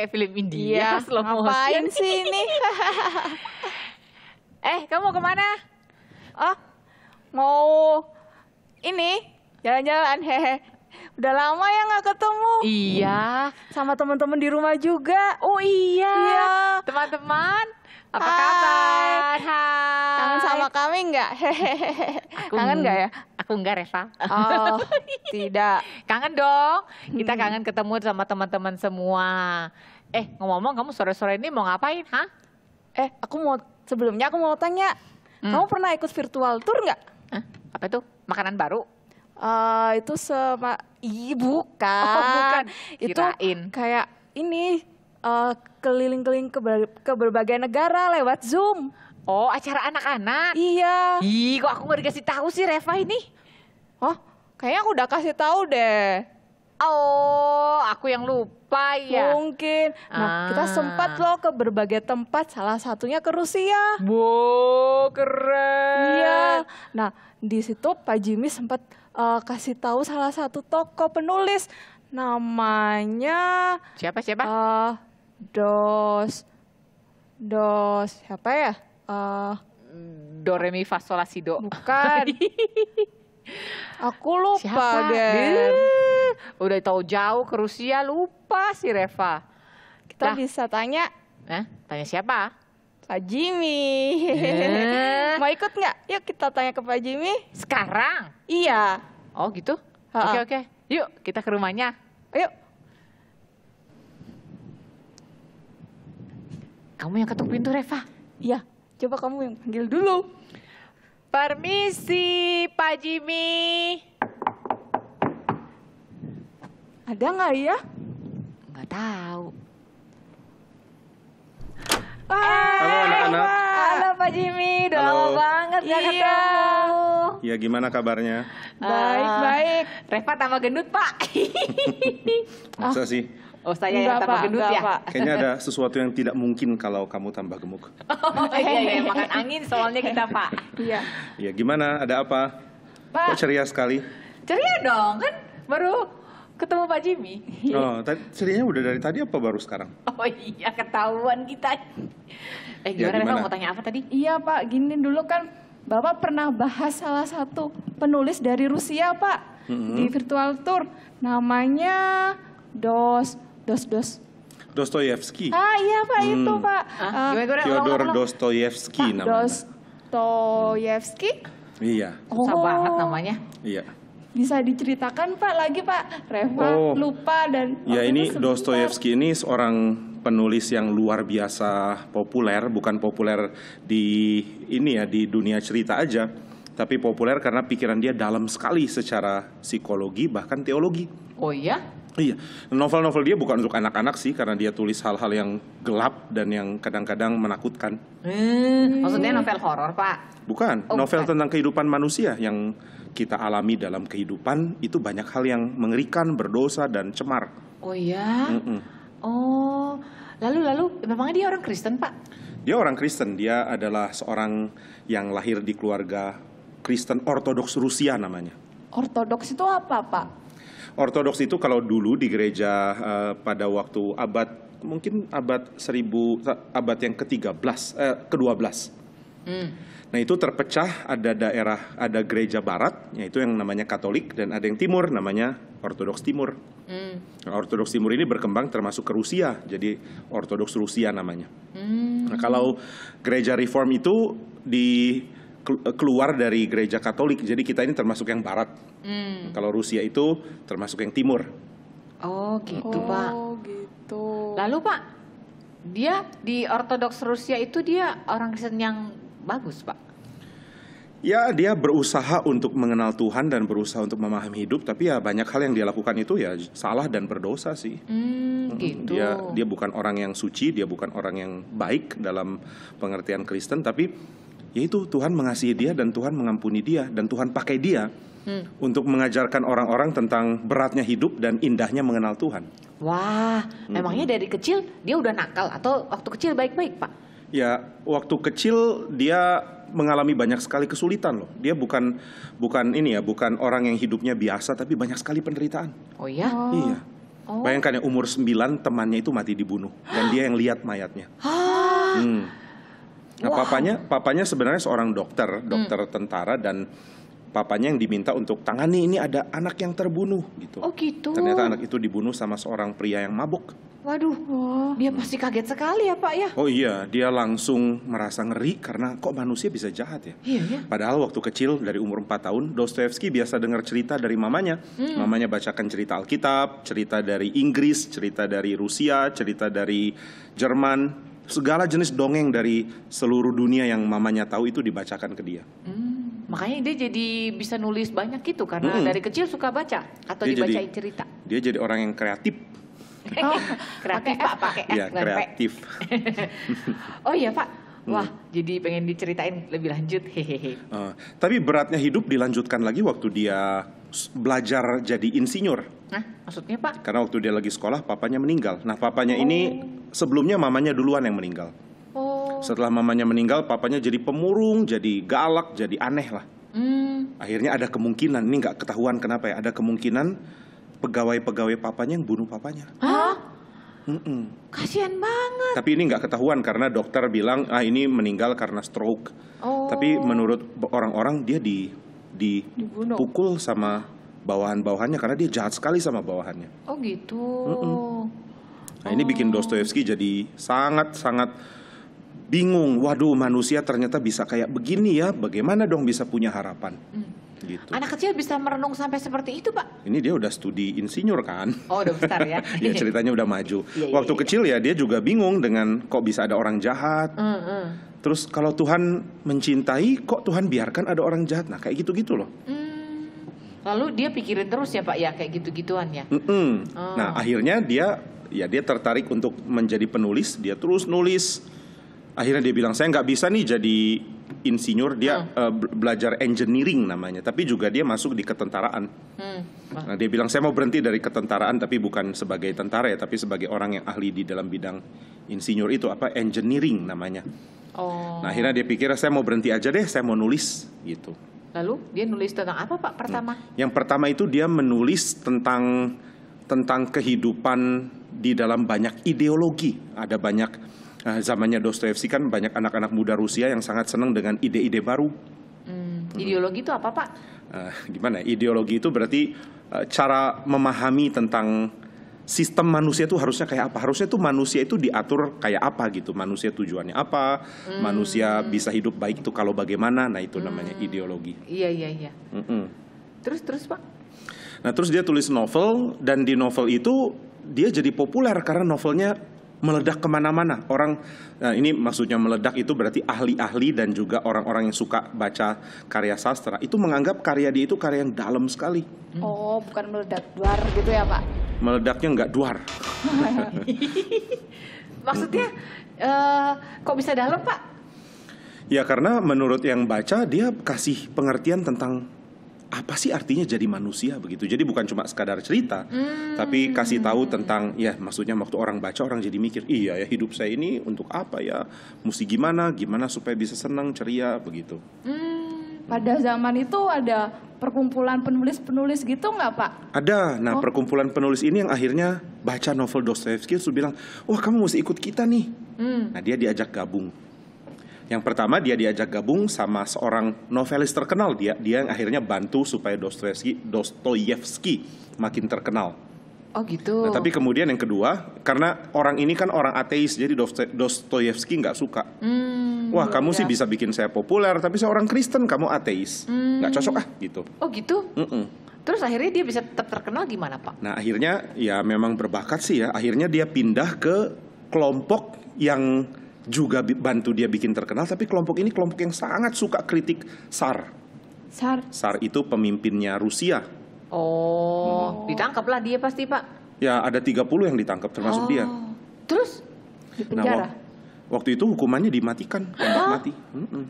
kayak film India iya, slow motion. Ngapain sih ini? eh, kamu mau kemana? Oh, mau ini jalan-jalan hehe. Udah lama ya nggak ketemu. Iya. Sama teman-teman di rumah juga. Oh iya. Iya. Teman-teman, apa Hai. kabar? Hai. Kangen sama kami nggak? Hehehe. Kangen nggak ya? Aku nggak Reva. Oh, tidak. Kangen dong. Kita hmm. kangen ketemu sama teman-teman semua. Eh, ngomong-ngomong kamu sore-sore ini mau ngapain, ha? Eh, aku mau sebelumnya aku mau tanya, hmm. kamu pernah ikut virtual tour nggak? Hah? Apa itu? Makanan baru? Uh, itu sama ibu bukan. kan? bukan. Kirain. Itu kayak ini eh, keliling-keliling ke, ber ke berbagai negara lewat Zoom. Oh, acara anak-anak. Iya. Ih, kok aku nggak dikasih tahu sih Reva ini? Oh, kayaknya aku udah kasih tahu deh. Oh, aku yang lupa ya. Mungkin. Nah, ah. kita sempat loh ke berbagai tempat, salah satunya ke Rusia. Wow, keren. Iya. Nah, di situ Pak Jimmy sempat uh, kasih tahu salah satu toko penulis namanya Siapa siapa? Uh, dos Dos siapa ya? Uh, Do re mi fa sol do. Bukan. aku lupa, Siapa? Ger. Udah tahu jauh ke Rusia lupa si Reva. Kita nah. bisa tanya. Eh, tanya siapa? Pak Jimmy. Eh. Mau ikut nggak? Yuk kita tanya ke Pak Jimmy. Sekarang? Iya. Oh gitu? Oke oke. Okay, okay. Yuk kita ke rumahnya. Ayo. Kamu yang ketuk pintu Reva. Iya. Coba kamu yang panggil dulu. Permisi Pak Jimmy. Ada nggak ya? Nggak tahu. Wah, Halo anak Pak Jimmy, udah Halo. lama banget nggak iya. ketemu. Iya, gimana kabarnya? Eh, baik eh, baik. Reva tambah gendut Pak. Masa sih? Oh saya Enggak, yang tambah pak, gendut ya? Pak. Kayaknya ada sesuatu yang tidak mungkin kalau kamu tambah gemuk. Oh iya, iya, iya makan angin soalnya kita Pak. Iya. Iya gimana? Ada apa? Pak. Kok ceria sekali? Ceria dong kan baru ketemu Pak Jimmy. Oh, serinya udah dari tadi apa baru sekarang? Oh iya, ketahuan kita. Eh ya, gimana, ya, gimana? mau tanya apa tadi? Iya Pak, gini dulu kan Bapak pernah bahas salah satu penulis dari Rusia Pak mm -hmm. di virtual tour. Namanya Dos, Dos, Dos. Dostoyevsky. Ah iya Pak, hmm. itu Pak. Ah, uh, Fyodor Dostoevsky. Dostoyevsky namanya. Dostoyevsky? Iya. Susah oh. banget namanya. Iya bisa diceritakan Pak lagi Pak Reva oh, lupa dan ya ini Dostoyevsky ini seorang penulis yang luar biasa populer bukan populer di ini ya di dunia cerita aja tapi populer karena pikiran dia dalam sekali secara psikologi bahkan teologi oh iya Iya, novel-novel dia bukan untuk anak-anak sih karena dia tulis hal-hal yang gelap dan yang kadang-kadang menakutkan. Hmm, maksudnya novel horor, Pak? Bukan, oh, novel bukan. tentang kehidupan manusia yang kita alami dalam kehidupan itu banyak hal yang mengerikan, berdosa dan cemar. Oh ya. Mm -mm. Oh, lalu lalu memangnya dia orang Kristen pak? Dia orang Kristen. Dia adalah seorang yang lahir di keluarga Kristen Ortodoks Rusia namanya. Ortodoks itu apa pak? Ortodoks itu kalau dulu di gereja uh, pada waktu abad mungkin abad seribu abad yang ke-13 eh, ke-12. Hmm Nah itu terpecah ada daerah ada gereja barat yaitu yang namanya Katolik dan ada yang timur namanya Ortodoks Timur. Hmm. Nah, Ortodoks Timur ini berkembang termasuk ke Rusia jadi Ortodoks Rusia namanya. Hmm. Nah kalau gereja Reform itu di eh, keluar dari gereja Katolik jadi kita ini termasuk yang barat. Hmm. Kalau Rusia itu termasuk yang timur. Oh gitu oh, pak. gitu. Lalu pak dia di Ortodoks Rusia itu dia orang Kristen yang bagus Pak? Ya dia berusaha untuk mengenal Tuhan dan berusaha untuk memahami hidup, tapi ya banyak hal yang dia lakukan itu ya salah dan berdosa sih. Hmm, gitu. Dia dia bukan orang yang suci, dia bukan orang yang baik dalam pengertian Kristen, tapi ya itu Tuhan mengasihi dia dan Tuhan mengampuni dia dan Tuhan pakai dia hmm. untuk mengajarkan orang-orang tentang beratnya hidup dan indahnya mengenal Tuhan. Wah, hmm. dari kecil dia udah nakal atau waktu kecil baik-baik pak? ya waktu kecil dia mengalami banyak sekali kesulitan loh. Dia bukan bukan ini ya, bukan orang yang hidupnya biasa tapi banyak sekali penderitaan. Oh iya. Oh. Iya. Oh. Bayangkan ya umur 9 temannya itu mati dibunuh dan dia yang lihat mayatnya. Ah. hmm. Nah, wow. papanya papanya sebenarnya seorang dokter, hmm. dokter hmm. tentara dan papanya yang diminta untuk tangani ini ada anak yang terbunuh gitu. Oh gitu. Ternyata anak itu dibunuh sama seorang pria yang mabuk. Waduh, oh. dia pasti kaget sekali ya Pak ya. Oh iya, dia langsung merasa ngeri karena kok manusia bisa jahat ya. Iya, iya. Padahal waktu kecil dari umur 4 tahun, Dostoevsky biasa dengar cerita dari mamanya. Hmm. Mamanya bacakan cerita Alkitab, cerita dari Inggris, cerita dari Rusia, cerita dari Jerman. Segala jenis dongeng dari seluruh dunia yang mamanya tahu itu dibacakan ke dia. Hmm. Makanya dia jadi bisa nulis banyak gitu karena hmm. dari kecil suka baca atau dia dibacain jadi, cerita. Dia jadi orang yang kreatif Oh, kreatif Pak, pakai Ya, kreatif. oh iya Pak, Wah, hmm. jadi pengen diceritain lebih lanjut, hehehe. Uh, tapi beratnya hidup dilanjutkan lagi waktu dia belajar jadi insinyur. Nah, maksudnya Pak? Karena waktu dia lagi sekolah, papanya meninggal. Nah, papanya oh. ini sebelumnya mamanya duluan yang meninggal. Oh. Setelah mamanya meninggal, papanya jadi pemurung, jadi galak, jadi aneh lah. Hmm. Akhirnya ada kemungkinan, ini nggak ketahuan kenapa ya, ada kemungkinan pegawai-pegawai papanya yang bunuh papanya. Hah? Mm -mm. Kasian banget. Tapi ini nggak ketahuan karena dokter bilang ah ini meninggal karena stroke. Oh. Tapi menurut orang-orang dia di dipukul sama bawahan-bawahannya karena dia jahat sekali sama bawahannya. Oh gitu. Mm -mm. Nah oh. ini bikin oh. Dostoevsky jadi sangat-sangat bingung. Waduh manusia ternyata bisa kayak begini ya. Bagaimana dong bisa punya harapan? Mm gitu. Anak kecil bisa merenung sampai seperti itu, Pak? Ini dia udah studi insinyur kan? Oh, udah besar ya. ya ceritanya udah maju. Ya, Waktu ya, kecil ya dia juga bingung dengan kok bisa ada orang jahat. Mm, -hmm. Terus kalau Tuhan mencintai, kok Tuhan biarkan ada orang jahat? Nah, kayak gitu-gitu loh. Mm. Lalu dia pikirin terus ya Pak ya kayak gitu-gituan ya. Mm -mm. Oh. Nah, akhirnya dia ya dia tertarik untuk menjadi penulis, dia terus nulis akhirnya dia bilang saya nggak bisa nih jadi insinyur dia hmm. uh, belajar engineering namanya tapi juga dia masuk di ketentaraan hmm. nah, dia bilang saya mau berhenti dari ketentaraan tapi bukan sebagai tentara ya tapi sebagai orang yang ahli di dalam bidang insinyur itu apa engineering namanya oh. nah akhirnya dia pikir saya mau berhenti aja deh saya mau nulis gitu lalu dia nulis tentang apa pak pertama hmm. yang pertama itu dia menulis tentang tentang kehidupan di dalam banyak ideologi ada banyak Nah, zamannya Dostoevsky kan banyak anak-anak muda Rusia yang sangat senang dengan ide-ide baru. Hmm, ideologi itu apa Pak? Uh, gimana? Ya? Ideologi itu berarti uh, cara memahami tentang sistem manusia itu harusnya kayak apa? Harusnya tuh manusia itu diatur kayak apa gitu. Manusia tujuannya apa? Hmm. Manusia bisa hidup baik itu kalau bagaimana? Nah, itu hmm. namanya ideologi. Iya, iya, iya. Mm -mm. Terus terus, Pak? Nah, terus dia tulis novel dan di novel itu dia jadi populer karena novelnya meledak kemana-mana. Orang nah ini maksudnya meledak itu berarti ahli-ahli dan juga orang-orang yang suka baca karya sastra itu menganggap karya dia itu karya yang dalam sekali. Hmm. Oh, bukan meledak duar gitu ya pak? Meledaknya nggak duar. Maksudnya uh, kok bisa dalam pak? Ya karena menurut yang baca dia kasih pengertian tentang apa sih artinya jadi manusia begitu. Jadi bukan cuma sekadar cerita, hmm. tapi kasih tahu tentang ya maksudnya waktu orang baca orang jadi mikir, iya ya hidup saya ini untuk apa ya? Mesti gimana? Gimana supaya bisa senang, ceria begitu. Hmm. Pada zaman itu ada perkumpulan penulis-penulis gitu nggak Pak? Ada. Nah, oh. perkumpulan penulis ini yang akhirnya baca novel Dostoevsky terus bilang, "Wah, kamu mesti ikut kita nih." Hmm. Nah, dia diajak gabung yang pertama dia diajak gabung sama seorang novelis terkenal dia dia yang akhirnya bantu supaya Dostoyevsky Dostoyevsky makin terkenal. Oh gitu. Nah, tapi kemudian yang kedua karena orang ini kan orang ateis jadi Dostoyevsky nggak suka. Hmm, Wah kamu ya. sih bisa bikin saya populer tapi saya orang Kristen kamu ateis hmm. nggak hmm. cocok ah gitu. Oh gitu. Mm -mm. Terus akhirnya dia bisa tetap terkenal gimana Pak? Nah akhirnya ya memang berbakat sih ya. Akhirnya dia pindah ke kelompok yang juga bantu dia bikin terkenal tapi kelompok ini kelompok yang sangat suka kritik Sar. Sar. Sar itu pemimpinnya Rusia. Oh, hmm. Oh. lah dia pasti, Pak. Ya, ada 30 yang ditangkap termasuk oh. dia. Terus nah, penjara Nah, waktu itu hukumannya dimatikan, tembak oh. mati. hmm -hmm.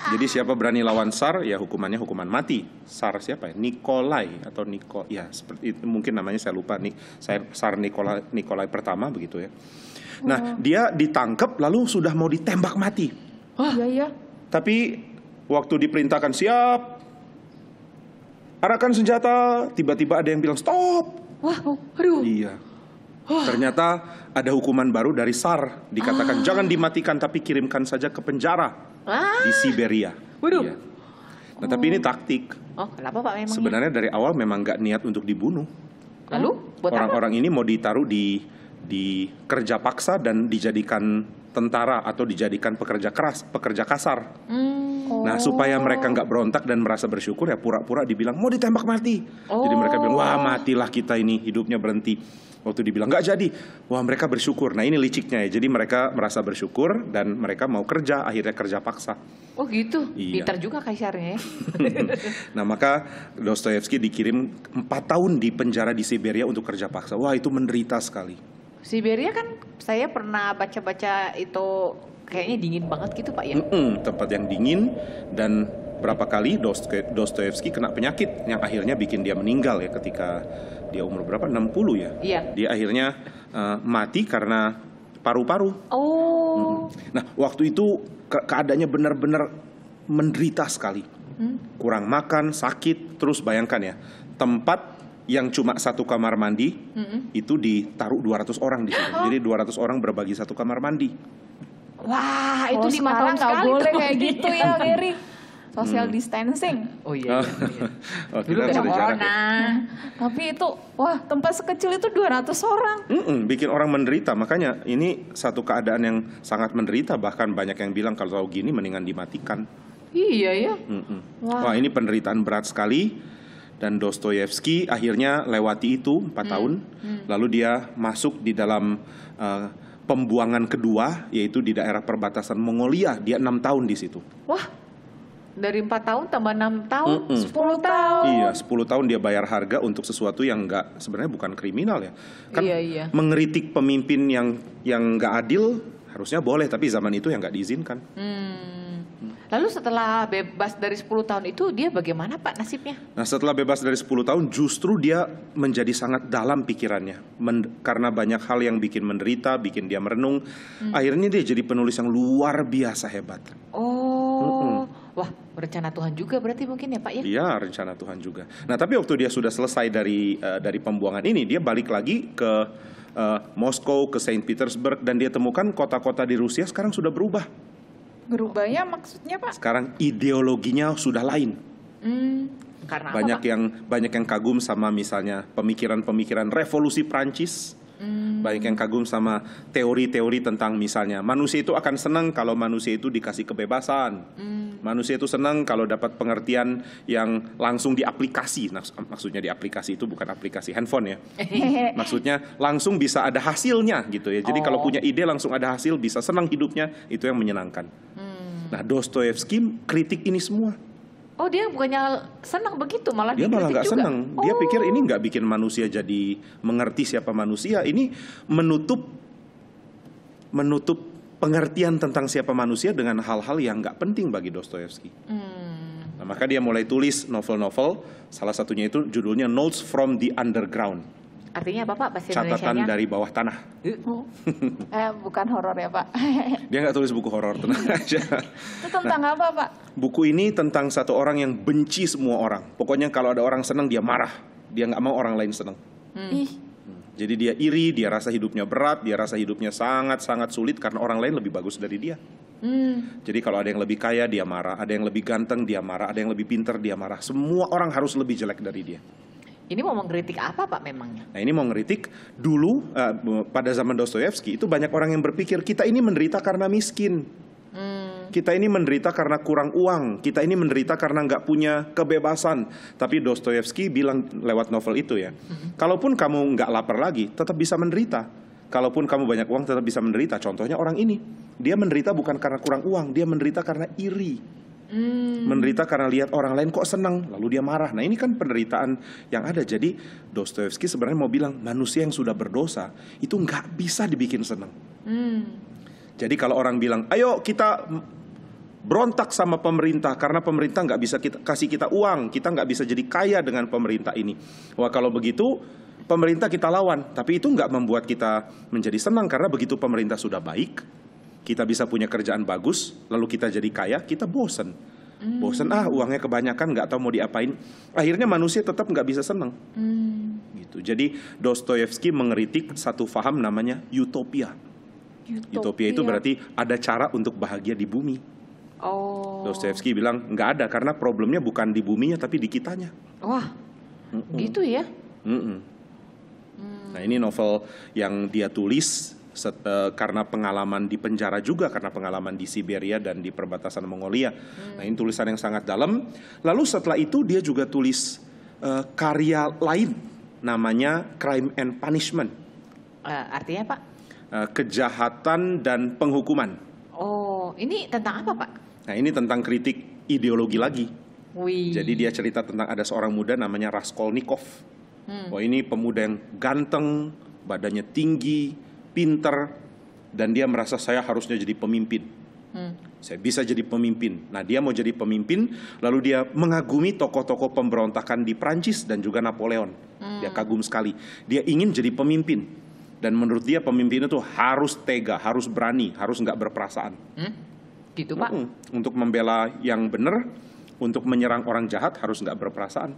Jadi siapa berani lawan Sar ya hukumannya hukuman mati. Sar siapa ya? Nikolai atau Niko ya seperti itu mungkin namanya saya lupa nih. Saya Sar Nikolai Nikolai pertama begitu ya. Nah, hmm. dia ditangkap lalu sudah mau ditembak mati. Hah? Iya, iya. Tapi waktu diperintahkan siap, arahkan senjata, tiba-tiba ada yang bilang stop. Wah, oh, aduh. Iya. Wah. Ternyata ada hukuman baru dari SAR, dikatakan ah. jangan dimatikan tapi kirimkan saja ke penjara ah. di Siberia. Waduh. Iya. Nah, oh. tapi ini oh. taktik. Oh, kenapa Pak Sebenarnya dari awal memang nggak niat untuk dibunuh. Lalu orang-orang ini mau ditaruh di dikerja paksa dan dijadikan tentara atau dijadikan pekerja keras, pekerja kasar. Mm. Oh. Nah supaya oh. mereka nggak berontak dan merasa bersyukur ya pura-pura dibilang mau ditembak mati. Oh. Jadi mereka bilang wah oh. matilah kita ini hidupnya berhenti. Waktu dibilang nggak jadi, wah mereka bersyukur. Nah ini liciknya ya. Jadi mereka merasa bersyukur dan mereka mau kerja akhirnya kerja paksa. Oh gitu. Iya. Pintar juga kaisarnya ya. nah maka Dostoyevsky dikirim empat tahun di penjara di Siberia untuk kerja paksa. Wah itu menderita sekali Siberia kan saya pernah baca-baca itu kayaknya dingin banget gitu pak ya. Mm -mm, tempat yang dingin dan berapa kali Dostoevsky kena penyakit yang akhirnya bikin dia meninggal ya ketika dia umur berapa 60 ya. Iya. Dia akhirnya uh, mati karena paru-paru. Oh. Mm. Nah waktu itu ke keadaannya benar-benar menderita sekali. Hmm. Kurang makan, sakit, terus bayangkan ya tempat yang cuma satu kamar mandi mm-hmm. itu ditaruh 200 orang di sini. Oh. Jadi 200 orang berbagi satu kamar mandi. Wah, oh, itu oh, lima tahun sekali boleh kayak gitu ya, Giri. Social hmm. distancing. Oh iya. Oh, iya, iya. oh, Dulu corona. Tapi itu, wah tempat sekecil itu 200 orang. Mm -mm, bikin orang menderita. Makanya ini satu keadaan yang sangat menderita. Bahkan banyak yang bilang kalau gini mendingan dimatikan. Iya ya. Mm -mm. Wah. wah ini penderitaan berat sekali dan Dostoyevsky akhirnya lewati itu 4 hmm. tahun hmm. lalu dia masuk di dalam uh, pembuangan kedua yaitu di daerah perbatasan Mongolia dia enam tahun di situ wah dari empat tahun tambah enam tahun, sepuluh mm 10 tahun. Iya, sepuluh tahun dia bayar harga untuk sesuatu yang nggak sebenarnya bukan kriminal ya. Kan iya, iya. mengeritik pemimpin yang yang nggak adil harusnya boleh, tapi zaman itu yang nggak diizinkan. Hmm. Lalu setelah bebas dari 10 tahun itu dia bagaimana Pak nasibnya? Nah setelah bebas dari 10 tahun justru dia menjadi sangat dalam pikirannya. Men karena banyak hal yang bikin menderita, bikin dia merenung. Hmm. Akhirnya dia jadi penulis yang luar biasa hebat. Oh. Mm -mm. Wah, rencana Tuhan juga berarti mungkin ya Pak ya? Iya, rencana Tuhan juga. Nah, tapi waktu dia sudah selesai dari uh, dari pembuangan ini, dia balik lagi ke uh, Moskow, ke Saint Petersburg, dan dia temukan kota-kota di Rusia sekarang sudah berubah. Berubahnya maksudnya Pak? Sekarang ideologinya sudah lain. Hmm, karena banyak apa, yang banyak yang kagum sama misalnya pemikiran-pemikiran revolusi Prancis Hmm. Banyak yang kagum sama teori-teori tentang misalnya manusia itu akan senang kalau manusia itu dikasih kebebasan. Hmm. Manusia itu senang kalau dapat pengertian yang langsung diaplikasi. Nah, maksudnya diaplikasi itu bukan aplikasi handphone ya. Maksudnya langsung bisa ada hasilnya gitu ya. Jadi oh. kalau punya ide langsung ada hasil bisa senang hidupnya itu yang menyenangkan. Hmm. Nah Dostoevsky kritik ini semua. Oh dia bukannya senang begitu malah dia malah nggak senang. Dia oh. pikir ini nggak bikin manusia jadi mengerti siapa manusia. Ini menutup menutup pengertian tentang siapa manusia dengan hal-hal yang nggak penting bagi Dostoevsky. Hmm. Nah, maka dia mulai tulis novel-novel. Salah satunya itu judulnya Notes from the Underground Artinya apa Pak? Bahasa Catatan Indonesia dari bawah tanah. Oh. eh, bukan horor ya Pak. Dia nggak tulis buku horor tenang aja. Itu tentang nah, apa Pak? Buku ini tentang satu orang yang benci semua orang. Pokoknya kalau ada orang senang dia marah. Dia nggak mau orang lain senang. Hmm. hmm. Jadi dia iri, dia rasa hidupnya berat, dia rasa hidupnya sangat-sangat sulit karena orang lain lebih bagus dari dia. Hmm. Jadi kalau ada yang lebih kaya dia marah, ada yang lebih ganteng dia marah, ada yang lebih pinter dia marah. Semua orang harus lebih jelek dari dia. Ini mau mengkritik apa Pak memangnya? Nah ini mau mengkritik dulu uh, pada zaman Dostoyevsky itu banyak orang yang berpikir kita ini menderita karena miskin. Hmm. Kita ini menderita karena kurang uang, kita ini menderita karena nggak punya kebebasan. Tapi Dostoyevsky bilang lewat novel itu ya, hmm. kalaupun kamu nggak lapar lagi, tetap bisa menderita. Kalaupun kamu banyak uang, tetap bisa menderita. Contohnya orang ini, dia menderita bukan karena kurang uang, dia menderita karena iri Hmm. Menderita karena lihat orang lain kok senang, lalu dia marah. Nah ini kan penderitaan yang ada. Jadi Dostoevsky sebenarnya mau bilang manusia yang sudah berdosa itu nggak bisa dibikin senang. Hmm. Jadi kalau orang bilang, ayo kita berontak sama pemerintah karena pemerintah nggak bisa kita, kasih kita uang, kita nggak bisa jadi kaya dengan pemerintah ini. Wah kalau begitu pemerintah kita lawan, tapi itu nggak membuat kita menjadi senang karena begitu pemerintah sudah baik, kita bisa punya kerjaan bagus, lalu kita jadi kaya, kita bosen. Hmm. Bosen, ah uangnya kebanyakan, nggak tahu mau diapain. Akhirnya manusia tetap nggak bisa seneng Hmm. Gitu. Jadi Dostoyevsky mengeritik satu faham namanya utopia. utopia. Utopia itu berarti ada cara untuk bahagia di bumi. Oh. Dostoyevsky bilang nggak ada karena problemnya bukan di buminya tapi di kitanya. Wah, mm -mm. gitu ya? Mm -mm. Nah ini novel yang dia tulis set, uh, karena pengalaman di penjara juga karena pengalaman di Siberia dan di perbatasan Mongolia. Hmm. Nah ini tulisan yang sangat dalam. Lalu setelah itu dia juga tulis uh, karya lain namanya Crime and Punishment. Uh, artinya Pak? Uh, kejahatan dan penghukuman. Oh, ini tentang apa Pak? Nah ini tentang kritik ideologi lagi. Wih. Jadi dia cerita tentang ada seorang muda namanya Raskolnikov. Hmm. Wah ini pemuda yang ganteng, badannya tinggi, pinter, dan dia merasa saya harusnya jadi pemimpin. Hmm. Saya bisa jadi pemimpin. Nah, dia mau jadi pemimpin, lalu dia mengagumi tokoh-tokoh pemberontakan di Prancis dan juga Napoleon. Hmm. Dia kagum sekali. Dia ingin jadi pemimpin. Dan menurut dia pemimpin itu harus tega, harus berani, harus nggak berperasaan. Hmm? Gitu pak? Untuk membela yang benar, untuk menyerang orang jahat harus nggak berperasaan.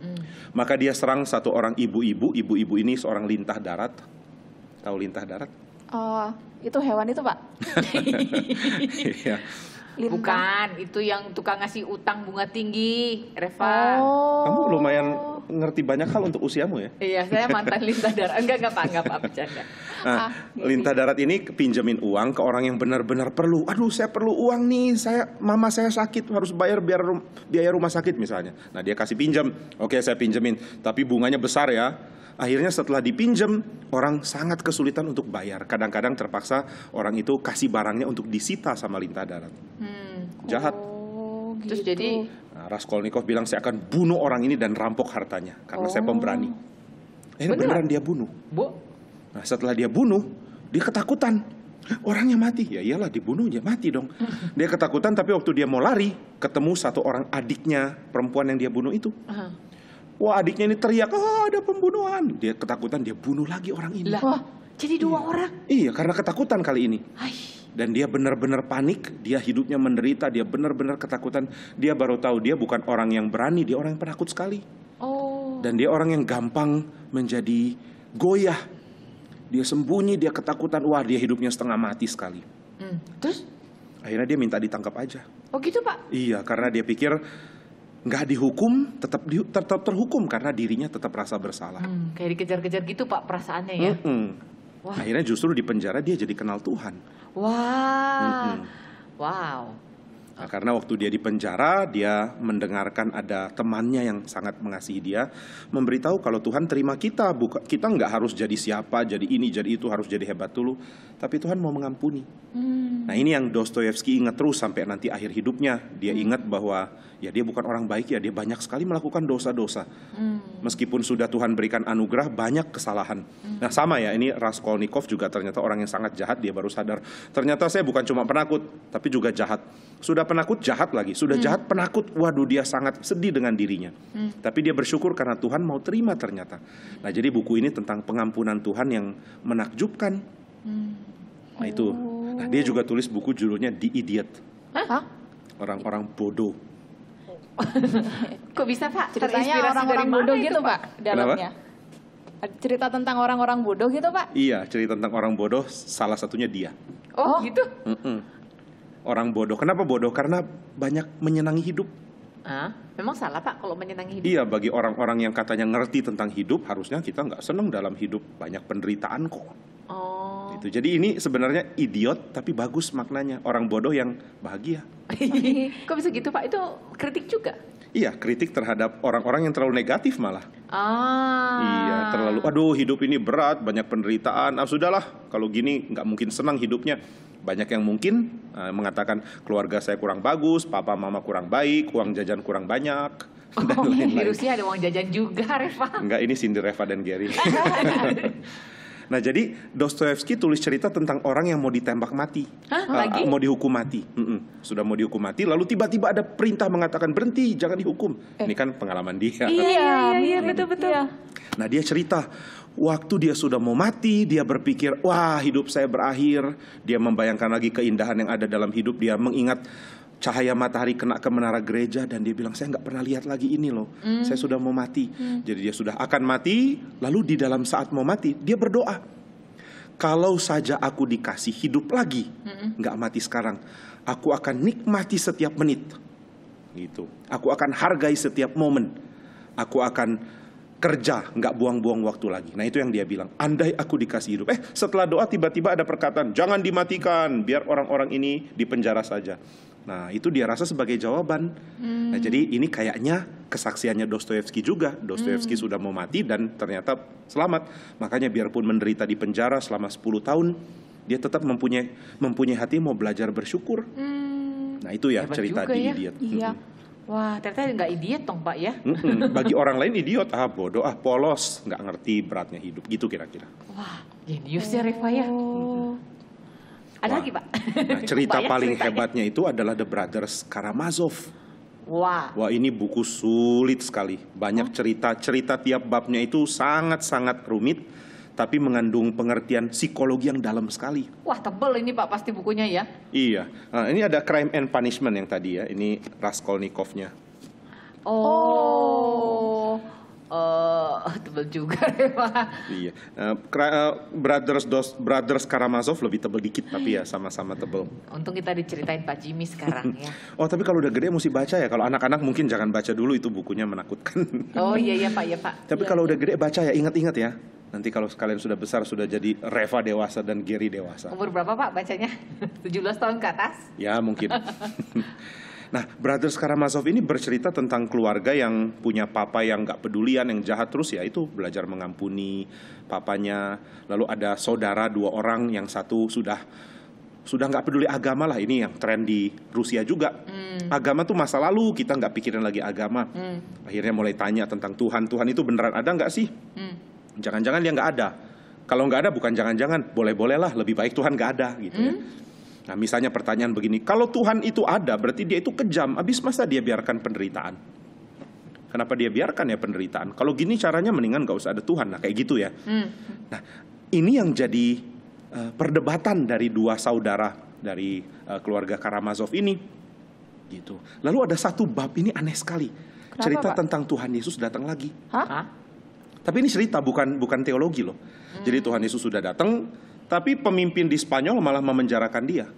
Hmm. Maka dia serang satu orang ibu-ibu, ibu-ibu ini seorang lintah darat atau lintah darat? Oh, itu hewan itu pak? Iya. Bukan, itu yang tukang ngasih utang bunga tinggi, Reva. Oh. Kamu lumayan ngerti banyak hal untuk usiamu ya? Iya, saya mantan lintah darat. Enggak, enggak, Pak, enggak, Pak, bercanda. Nah, ah, lintah darat ini pinjemin uang ke orang yang benar-benar perlu. Aduh, saya perlu uang nih, saya mama saya sakit, harus bayar biar biaya rumah sakit misalnya. Nah, dia kasih pinjam. Oke, saya pinjemin, tapi bunganya besar ya. Akhirnya setelah dipinjam, orang sangat kesulitan untuk bayar. Kadang-kadang terpaksa orang itu kasih barangnya untuk disita sama lintah darat. Hmm. Jahat. Oh, gitu. Terus jadi nah, Raskolnikov bilang saya akan bunuh orang ini dan rampok hartanya karena oh. saya pemberani. Eh, Beneran? beneran dia bunuh. Bu. Nah, setelah dia bunuh, dia ketakutan. Orangnya mati. Ya iyalah dibunuh mati dong. Dia ketakutan tapi waktu dia mau lari, ketemu satu orang adiknya perempuan yang dia bunuh itu. Wah adiknya ini teriak, oh ada pembunuhan. Dia ketakutan, dia bunuh lagi orang ini. Lah, oh, jadi dua iya. orang? Iya, karena ketakutan kali ini. Ay. Dan dia benar-benar panik, dia hidupnya menderita, dia benar-benar ketakutan. Dia baru tahu dia bukan orang yang berani, dia orang yang penakut sekali. Oh. Dan dia orang yang gampang menjadi goyah. Dia sembunyi, dia ketakutan. Wah, dia hidupnya setengah mati sekali. Hmm. Terus? Akhirnya dia minta ditangkap aja. Oh gitu pak? Iya, karena dia pikir nggak dihukum tetap di, tetap terhukum karena dirinya tetap rasa bersalah. Hmm, kayak dikejar-kejar gitu pak perasaannya ya. Mm -mm. Wah. Akhirnya justru di penjara dia jadi kenal Tuhan. Wah, wow. mm -mm. wow. Nah, karena waktu dia di penjara, dia mendengarkan ada temannya yang sangat mengasihi dia, memberitahu kalau Tuhan terima kita, buka, kita nggak harus jadi siapa, jadi ini, jadi itu, harus jadi hebat dulu, tapi Tuhan mau mengampuni. Hmm. Nah ini yang Dostoyevsky ingat terus sampai nanti akhir hidupnya, dia hmm. ingat bahwa ya dia bukan orang baik ya dia banyak sekali melakukan dosa-dosa hmm. meskipun sudah Tuhan berikan anugerah banyak kesalahan hmm. nah sama ya ini Raskolnikov juga ternyata orang yang sangat jahat dia baru sadar ternyata saya bukan cuma penakut tapi juga jahat sudah penakut jahat lagi sudah hmm. jahat penakut waduh dia sangat sedih dengan dirinya hmm. tapi dia bersyukur karena Tuhan mau terima ternyata nah jadi buku ini tentang pengampunan Tuhan yang menakjubkan hmm. nah itu nah dia juga tulis buku judulnya The Idiot orang-orang bodoh Kok bisa Pak? Ceritanya orang-orang bodoh gitu Pak, dalamnya. Cerita tentang orang-orang bodoh gitu Pak? Iya, cerita tentang orang bodoh salah satunya dia. Oh, oh. gitu? Mm -mm. Orang bodoh. Kenapa bodoh? Karena banyak menyenangi hidup. Ah, memang salah Pak kalau menyenangi hidup? Iya, bagi orang-orang yang katanya ngerti tentang hidup, harusnya kita nggak senang dalam hidup. Banyak penderitaan kok gitu. Jadi ini sebenarnya idiot tapi bagus maknanya. Orang bodoh yang bahagia. Kok bisa gitu Pak? Itu kritik juga? Iya, kritik terhadap orang-orang yang terlalu negatif malah. Ah. Iya, terlalu. Aduh, hidup ini berat, banyak penderitaan. Ah, sudahlah, kalau gini nggak mungkin senang hidupnya. Banyak yang mungkin uh, mengatakan keluarga saya kurang bagus, papa mama kurang baik, uang jajan kurang banyak. Oh, dan lain -lain. virusnya ada uang jajan juga, Reva. Enggak, ini Cindy, Reva dan Gary. Nah jadi Dostoevsky tulis cerita tentang orang yang mau ditembak mati, Hah, uh, mau dihukum mati, mm -mm. sudah mau dihukum mati, lalu tiba-tiba ada perintah mengatakan berhenti, jangan dihukum. Eh. Ini kan pengalaman dia. Iya, iya, iya, iya betul-betul. Iya. Nah dia cerita waktu dia sudah mau mati, dia berpikir wah hidup saya berakhir. Dia membayangkan lagi keindahan yang ada dalam hidup dia, mengingat cahaya matahari kena ke menara gereja dan dia bilang saya nggak pernah lihat lagi ini loh mm. saya sudah mau mati mm. jadi dia sudah akan mati lalu di dalam saat mau mati dia berdoa kalau saja aku dikasih hidup lagi hmm. nggak mm mati sekarang aku akan nikmati setiap menit gitu aku akan hargai setiap momen aku akan kerja nggak buang-buang waktu lagi nah itu yang dia bilang andai aku dikasih hidup eh setelah doa tiba-tiba ada perkataan jangan dimatikan biar orang-orang ini dipenjara saja Nah, itu dia rasa sebagai jawaban. Nah, hmm. Nah, jadi ini kayaknya kesaksiannya Dostoevsky juga. Dostoevsky hmm. sudah mau mati dan ternyata selamat. Makanya biarpun menderita di penjara selama 10 tahun, dia tetap mempunyai mempunyai hati mau belajar bersyukur. Hmm. Nah, itu ya Hebat cerita di ya. idiot. Iya. Hmm. Wah, ternyata nggak idiot dong Pak ya? mm -hmm. Bagi orang lain idiot, ah bodoh, ah polos, nggak ngerti beratnya hidup, gitu kira-kira. Wah, genius ya Reva ya. Ada lagi pak? Nah, cerita Banyak paling ceritanya. hebatnya itu adalah The Brothers Karamazov. Wah. Wah ini buku sulit sekali. Banyak cerita-cerita tiap babnya itu sangat-sangat rumit tapi mengandung pengertian psikologi yang dalam sekali. Wah tebel ini Pak pasti bukunya ya. Iya. Nah, ini ada Crime and Punishment yang tadi ya. Ini Raskolnikovnya. Oh. Oh, tebel juga Reva. Iya. Uh, Brothers Dos, Brothers Karamazov lebih tebel dikit tapi ya sama-sama tebel. Untung kita diceritain Pak Jimmy sekarang ya. oh, tapi kalau udah gede mesti baca ya. Kalau anak-anak mungkin jangan baca dulu itu bukunya menakutkan. oh iya iya Pak, iya Pak. Tapi iya, kalau iya. udah gede baca ya, ingat-ingat ya. Nanti kalau kalian sudah besar sudah jadi Reva dewasa dan Gary dewasa. Umur berapa Pak bacanya? 17 tahun ke atas? Ya, mungkin. Nah, Brothers Karamazov ini bercerita tentang keluarga yang punya papa yang gak pedulian, yang jahat terus ya itu belajar mengampuni papanya. Lalu ada saudara dua orang, yang satu sudah sudah nggak peduli agama lah ini yang tren di Rusia juga. mm. Agama tuh masa lalu kita nggak pikirin lagi agama. mm. Akhirnya mulai tanya tentang Tuhan. Tuhan itu beneran ada nggak sih? Hmm. Jangan-jangan mm. dia nggak ada. Kalau nggak ada bukan jangan-jangan boleh-bolehlah lebih baik Tuhan nggak ada gitu mm. ya. Hmm. Nah misalnya pertanyaan begini, kalau Tuhan itu ada berarti dia itu kejam, habis masa dia biarkan penderitaan? Kenapa dia biarkan ya penderitaan? Kalau gini caranya mendingan gak usah ada Tuhan, nah kayak gitu ya. Hmm. Nah ini yang jadi uh, perdebatan dari dua saudara dari uh, keluarga Karamazov ini. gitu. Lalu ada satu bab ini aneh sekali, Kenapa, cerita Pak? tentang Tuhan Yesus datang lagi. Hah? Tapi ini cerita bukan bukan teologi loh. Hmm. Jadi Tuhan Yesus sudah datang, tapi pemimpin di Spanyol malah memenjarakan dia.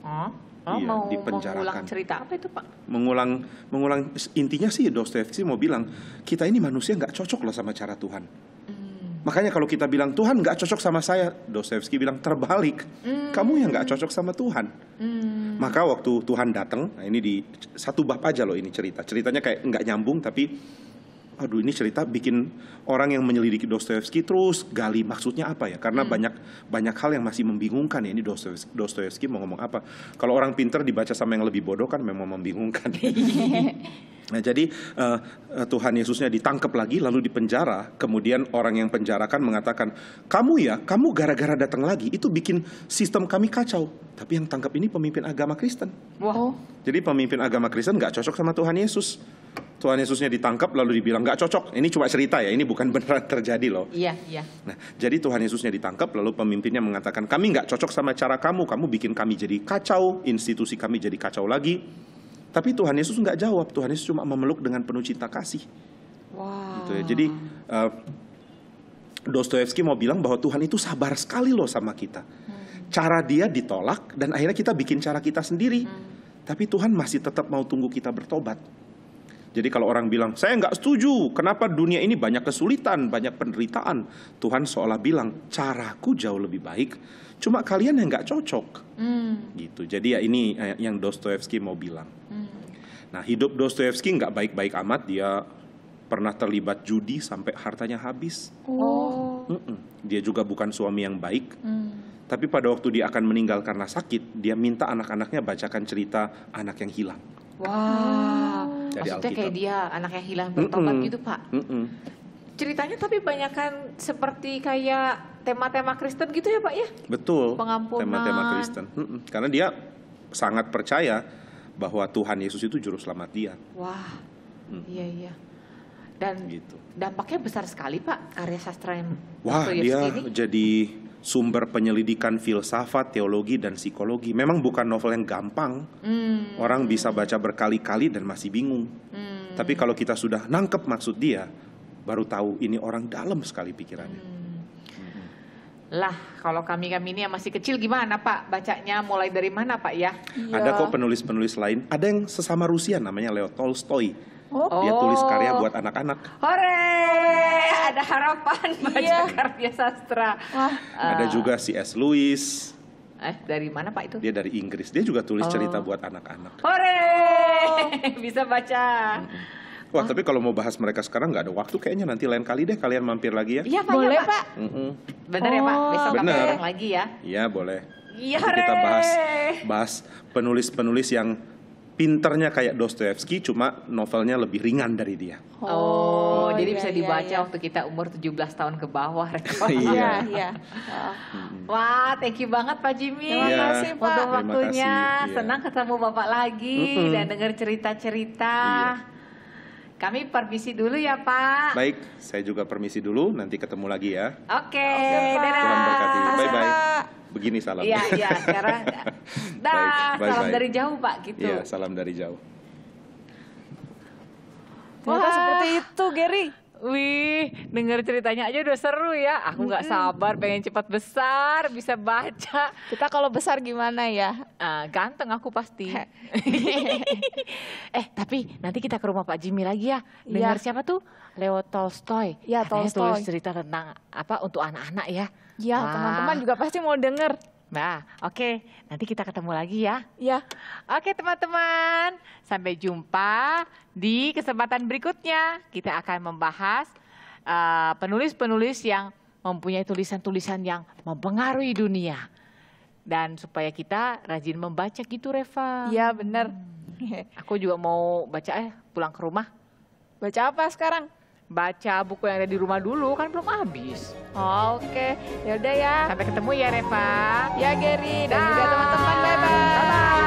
Oh, iya, oh iya, mau dipenjarakan. mengulang cerita apa itu Pak? Mengulang, mengulang intinya sih Dostoevsky mau bilang kita ini manusia nggak cocok loh sama cara Tuhan. Hmm. Makanya kalau kita bilang Tuhan nggak cocok sama saya, Dostoevsky bilang terbalik, hmm. kamu yang nggak cocok sama Tuhan. Hmm. Maka waktu Tuhan datang, nah ini di satu bab aja loh ini cerita. Ceritanya kayak nggak nyambung tapi aduh ini cerita bikin orang yang menyelidiki Dostoevsky terus gali maksudnya apa ya karena hmm. banyak banyak hal yang masih membingungkan ya ini Dostoevsky, mau ngomong apa kalau orang pinter dibaca sama yang lebih bodoh kan memang membingungkan nah jadi uh, Tuhan Yesusnya ditangkap lagi lalu dipenjara kemudian orang yang penjarakan mengatakan kamu ya kamu gara-gara datang lagi itu bikin sistem kami kacau tapi yang tangkap ini pemimpin agama Kristen wow. Oh. jadi pemimpin agama Kristen nggak cocok sama Tuhan Yesus Tuhan Yesusnya ditangkap lalu dibilang nggak cocok. Ini cuma cerita ya, ini bukan beneran terjadi loh. Iya, iya. Nah, jadi Tuhan Yesusnya ditangkap lalu pemimpinnya mengatakan kami nggak cocok sama cara kamu, kamu bikin kami jadi kacau, institusi kami jadi kacau lagi. Tapi Tuhan Yesus nggak jawab, Tuhan Yesus cuma memeluk dengan penuh cinta kasih. Wow. Gitu ya. Jadi uh, eh, Dostoevsky mau bilang bahwa Tuhan itu sabar sekali loh sama kita. Hmm. Cara dia ditolak dan akhirnya kita bikin cara kita sendiri. Hmm. Tapi Tuhan masih tetap mau tunggu kita bertobat. Jadi kalau orang bilang, saya nggak setuju, kenapa dunia ini banyak kesulitan, banyak penderitaan. Tuhan seolah bilang, caraku jauh lebih baik, cuma kalian yang nggak cocok. Hmm. Gitu. Jadi ya ini eh, yang Dostoevsky mau bilang. Hmm. Nah hidup Dostoevsky nggak baik-baik amat, dia pernah terlibat judi sampai hartanya habis. Oh. Mm -mm. Dia juga bukan suami yang baik. Hmm. Tapi pada waktu dia akan meninggal karena sakit, dia minta anak-anaknya bacakan cerita anak yang hilang. Wow dari Maksudnya Alkitab. kayak dia anak yang hilang bertobat mm -mm. gitu pak. Mm -mm. Ceritanya tapi banyak kan seperti kayak tema-tema Kristen gitu ya pak ya? Betul. Pengampunan. Tema-tema Kristen. Mm -mm. Karena dia sangat percaya bahwa Tuhan Yesus itu juru selamat dia. Wah, mm. iya iya. Dan gitu. dampaknya besar sekali pak karya sastra yang Wah dia ini. jadi sumber penyelidikan filsafat, teologi dan psikologi. Memang bukan novel yang gampang. Hmm. Orang bisa baca berkali-kali dan masih bingung. Hmm. Tapi kalau kita sudah nangkep maksud dia, baru tahu ini orang dalam sekali pikirannya. Hmm. Lah, kalau kami-kami ini yang masih kecil gimana Pak? Bacanya mulai dari mana Pak ya. Ada iya. kok penulis-penulis lain. Ada yang sesama Rusia namanya Leo Tolstoy Oh. Dia tulis karya buat anak-anak. Hore, ada harapan baca iya. karya sastra. Wah. Uh. Ada juga S. Lewis. Eh, dari mana Pak itu? Dia dari Inggris. Dia juga tulis oh. cerita buat anak-anak. Hore, bisa baca. Wah, ah. tapi kalau mau bahas mereka sekarang nggak ada waktu kayaknya nanti lain kali deh kalian mampir lagi ya. Iya, iya Boleh, ya, Pak. Mm -hmm. Bener oh. ya, Pak. Besok Bener. kita lagi ya. Iya, boleh. Iya, Kita bahas bahas penulis-penulis yang pinternya kayak Dostoevsky cuma novelnya lebih ringan dari dia. Oh, oh jadi iya, bisa dibaca iya, waktu kita umur 17 tahun ke bawah. iya, iya. Wow. Iya. Oh. Wah, thank you banget Pak Jimmy. Terima iya. kasih Pak untuk waktunya. Kasih, iya. Senang iya. ketemu Bapak lagi mm -hmm. dan dengar cerita-cerita. Iya. Kami permisi dulu ya Pak. Baik, saya juga permisi dulu. Nanti ketemu lagi ya. Oke, okay, okay, dadah. Tuhan berkati. Bye-bye begini salam. Iya, iya, sekarang dah salam bye. dari jauh, Pak, gitu. Iya, salam dari jauh. Ternyata Wah. seperti itu, Gary. Wih, denger ceritanya aja udah seru ya. Aku nggak sabar, pengen cepat besar, bisa baca. Kita kalau besar gimana ya? Uh, ganteng aku pasti. eh, tapi nanti kita ke rumah Pak Jimmy lagi ya. Iya. Dengar ya. siapa tuh? Leo Tolstoy. Ya, Katanya Tolstoy. tulis cerita tentang apa untuk anak-anak ya. Ya, teman-teman juga pasti mau denger. Nah, oke, okay. nanti kita ketemu lagi ya. ya Oke, okay, teman-teman, sampai jumpa di kesempatan berikutnya. Kita akan membahas eh, penulis-penulis uh, yang mempunyai tulisan-tulisan yang mempengaruhi dunia. Dan supaya kita rajin membaca gitu, Reva. Iya, benar. Hmm. Aku juga mau baca eh pulang ke rumah. Baca apa sekarang? baca buku yang ada di rumah dulu kan belum habis. Oh, Oke, okay. yaudah ya. Sampai ketemu ya Reva. Ya Geri dan juga teman-teman. Bye bye. bye, -bye.